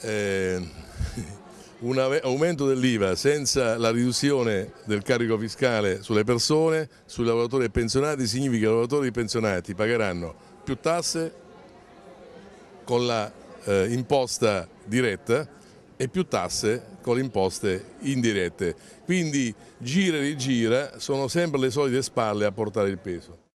eh, un aumento dell'IVA senza la riduzione del carico fiscale sulle persone, sui lavoratori e pensionati, significa che i lavoratori e pensionati pagheranno più tasse con l'imposta eh, diretta e più tasse con le imposte indirette. Quindi gira e rigira sono sempre le solite spalle a portare il peso.